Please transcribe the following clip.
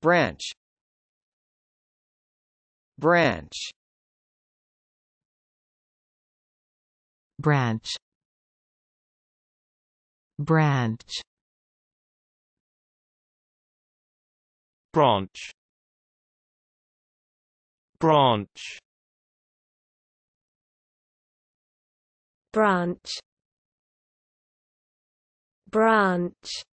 Branch Branch Branch Branch Branch Branch Branch Branch